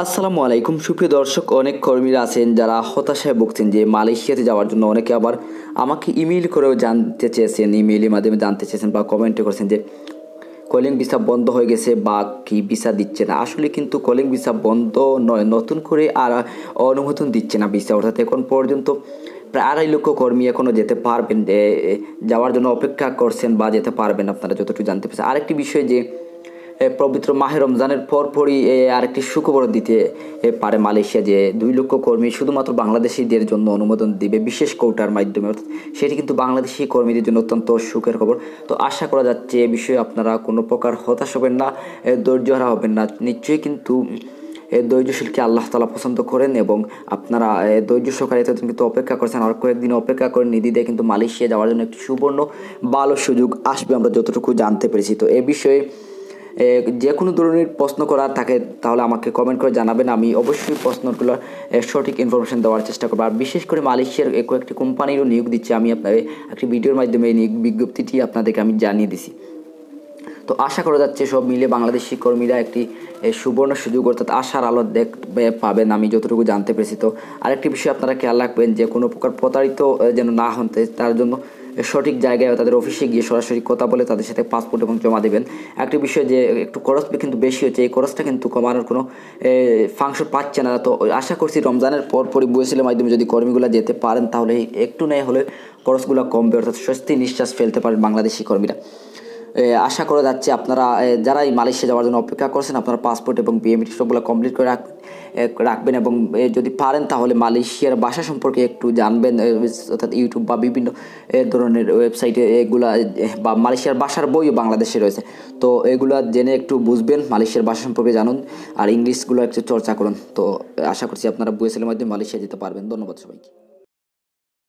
আসসালামু আলাইকুম সুপ্রিয় দর্শক অনেক কর্মীরা আছেন যারা হতাশায় ভুগছেন যে মালয়েশিয়াতে যাওয়ার জন্য অনেকে আবার আমাকে ইমেল করেও জানতে চেয়েছেন ইমেইলের মাধ্যমে জানতে চেয়েছেন বা কমেন্টে করেছেন যে কলিং ভিসা বন্ধ হয়ে গেছে বা কি ভিসা দিচ্ছে না আসলে কিন্তু কলিং ভিসা বন্ধ নয় নতুন করে আর অনুমোদন দিচ্ছে না ভিসা অর্থাৎ এখন পর্যন্ত প্রায় আড়াই লক্ষ কর্মী এখনও যেতে পারবেন যাওয়ার জন্য অপেক্ষা করছেন বা যেতে পারবেন আপনারা যতটুকু জানতে পেরেছেন আরেকটি বিষয় যে পবিত্র মাহে রমজানের পরপরই আরেকটি সুখবর দিতে পারে মালয়েশিয়া যে দুই লক্ষ কর্মী শুধুমাত্র বাংলাদেশিদের জন্য অনুমোদন দিবে বিশেষ কোটার মাধ্যমে সেটি কিন্তু বাংলাদেশি কর্মীদের জন্য অত্যন্ত সুখের খবর তো আশা করা যাচ্ছে এ বিষয়ে আপনারা কোনো প্রকার হতাশ হবেন না ধৈর্য হারা হবেন না নিশ্চয়ই কিন্তু ধৈর্যশীলকে আল্লাহ তালা পছন্দ করেন এবং আপনারা ধৈর্য সহকারে এত কিন্তু অপেক্ষা করছেন আর কয়েকদিন অপেক্ষা করে নিদিদে কিন্তু মালয়েশিয়া যাওয়ার জন্য একটি সুবর্ণ ভালো সুযোগ আসবে আমরা যতটুকু জানতে পেরেছি তো এ বিষয়ে যে কোনো ধরনের প্রশ্ন করার থাকে তাহলে আমাকে কমেন্ট করে জানাবেন আমি অবশ্যই প্রশ্নগুলোর সঠিক ইনফরমেশন দেওয়ার চেষ্টা করবো আর বিশেষ করে মালয়েশিয়ার কয়েকটি কোম্পানিরও নিয়োগ দিচ্ছে আমি আপনার একটি ভিডিওর মাধ্যমে এই নিয়োগ বিজ্ঞপ্তিটি আপনাদেরকে আমি জানিয়ে দিছি তো আশা করা যাচ্ছে সব মিলে বাংলাদেশি কর্মীরা একটি সুবর্ণ সুযোগ অর্থাৎ আশার আলো দেখ পাবেন আমি যতটুকু জানতে পেরেছি তো আরেকটি বিষয় আপনারা খেয়াল রাখবেন যে কোনো প্রকার প্রতারিত যেন না হন তার জন্য সঠিক জায়গায় তাদের অফিসে গিয়ে সরাসরি কথা বলে তাদের সাথে পাসপোর্ট এবং জমা দেবেন একটি বিষয় যে একটু খরচ কিন্তু বেশি হচ্ছে এই খরচটা কিন্তু কমানোর কোনো ফাংশন পাচ্ছে না তো আশা করছি রমজানের পর পরই বইয়েছিলের মাধ্যমে যদি কর্মীগুলো যেতে পারেন তাহলে একটু নেয় হলে খরচগুলো কমবে অর্থাৎ স্বস্তি নিঃশ্বাস ফেলতে পারেন বাংলাদেশি কর্মীরা আশা করা যাচ্ছে আপনারা যারা এই মালয়েশিয়া যাওয়ার জন্য অপেক্ষা করছেন আপনারা পাসপোর্ট এবং বিএমটি e সবগুলো কমপ্লিট করে রাখবেন রাখবেন এবং যদি পারেন তাহলে মালয়েশিয়ার ভাষা সম্পর্কে একটু জানবেন অর্থাৎ ইউটিউব বা বিভিন্ন ধরনের ওয়েবসাইটে এগুলা বা মালয়েশিয়ার ভাষার বইও বাংলাদেশে রয়েছে তো এগুলো জেনে একটু বুঝবেন মালয়েশিয়ার ভাষা সম্পর্কে জানুন আর ইংলিশগুলো একটু চর্চা করুন তো আশা করছি আপনারা বুয়েসেলের মাধ্যমে মালয়েশিয়া যেতে পারবেন ধন্যবাদ সবাইকে